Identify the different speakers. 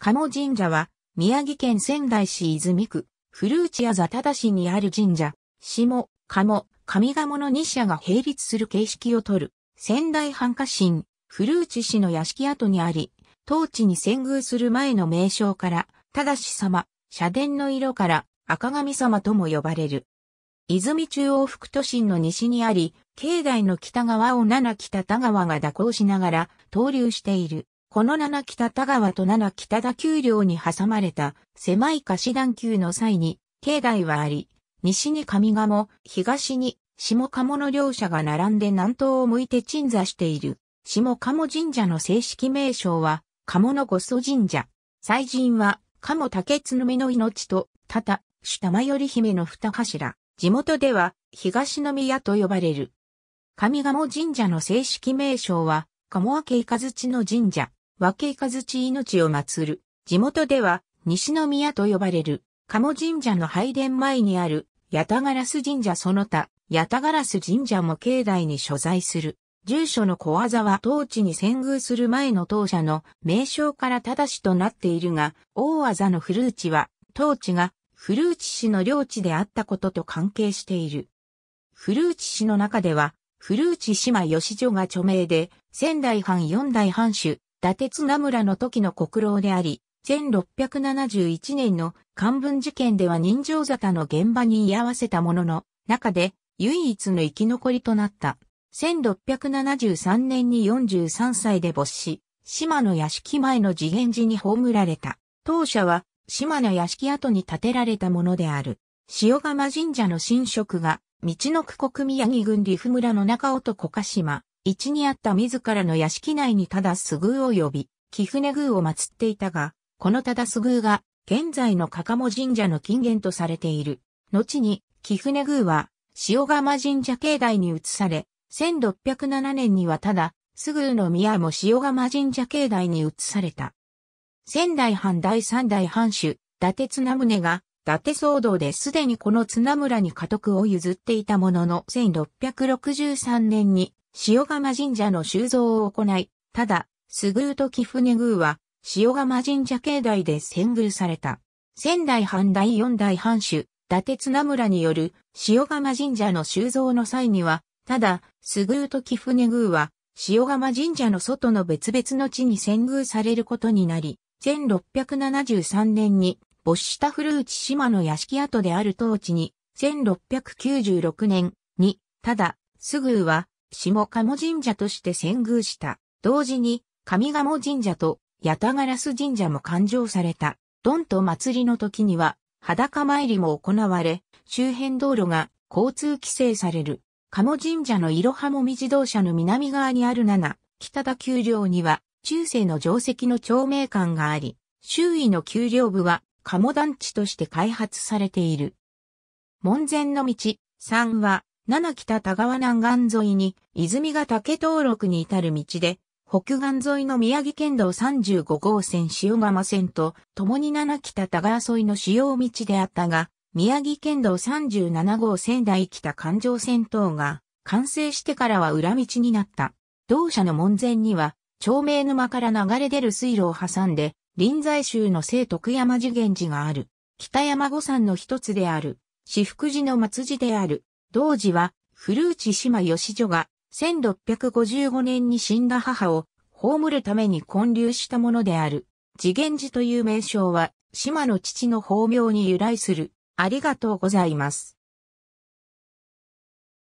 Speaker 1: 鴨神社は、宮城県仙台市泉区、古内谷座忠市にある神社、下、鴨、上鴨の2社が並立する形式をとる、仙台藩家神、古内氏の屋敷跡にあり、当地に遷宮する前の名称から、忠様、社殿の色から赤神様とも呼ばれる。泉中央副都心の西にあり、境内の北側を七北田川が蛇行しながら、投流している。この七北田川と七北田丘陵に挟まれた狭い貸段丘の際に、境内はあり、西に上賀茂、東に下鴨の両者が並んで南東を向いて鎮座している。下鴨神社の正式名称は、鴨の御祖神社。祭神は、鴨竹津の命と、たた、主玉より姫の二柱。地元では、東宮と呼ばれる。上茂神社の正式名称は、鴨明雷の神社。和気和地命を祀る。地元では、西宮と呼ばれる、鴨神社の拝殿前にある、八田烏神社その他、八田烏神社も境内に所在する。住所の小技は当地に遷宮する前の当社の名称から正しとなっているが、大技の古内は、当地が古内市の領地であったことと関係している。古内市の中では、古内島吉女が著名で、仙台藩四代藩主、伊達綱村の時の国老であり、1671年の漢文事件では人情沙汰の現場に居合わせたものの、中で唯一の生き残りとなった。1673年に43歳で没し、島の屋敷前の次元寺に葬られた。当社は島の屋敷跡に建てられたものである。塩釜神社の神職が、道の区国宮城郡利府村の中尾と小鹿島、一にあった自らの屋敷内にただすぐを呼び、貴船宮を祀っていたが、このただすぐが、現在のかかも神社の近源とされている。後に、貴船宮は、塩釜神社境内に移され、1607年にはただ、すぐの宮も塩釜神社境内に移された。仙台藩第三代藩主、伊達綱宗が、伊達騒動ですでにこの綱村に家督を譲っていたものの1663年に塩釜神社の修造を行い、ただ、スグーと貴船宮は、塩釜神社境内で遷宮された。仙台藩第四代藩主、伊達綱村による塩釜神社の修造の際には、ただ、スグーと貴船宮は、塩釜神社の外の別々の地に遷宮されることになり、1673年に没した古内島の屋敷跡である当地に、1696年に、ただ、すぐは、下鴨神社として遷宮した。同時に、上鴨神社と八田烏神社も勘定された。ドンと祭りの時には、裸参りも行われ、周辺道路が交通規制される。鴨神社のいろはもみ自動車の南側にある七、北田丘陵には、中世の定石の町名館があり、周囲の丘陵部は、鴨団地として開発されている。門前の道、3は、7北田川南岸沿いに、泉ヶ岳登録に至る道で、北岸沿いの宮城県道35号線塩釜線と、共に7北田川沿いの主要道であったが、宮城県道37号仙台北環状線等が、完成してからは裏道になった。同社の門前には、長明沼から流れ出る水路を挟んで、臨済宗の聖徳山寺源寺がある。北山御山の一つである。至福寺の末寺である。同時は、古内島義女が、1655年に死んだ母を、葬るために建立したものである。次元寺という名称は、島の父の法名に由来する。ありがとうございます。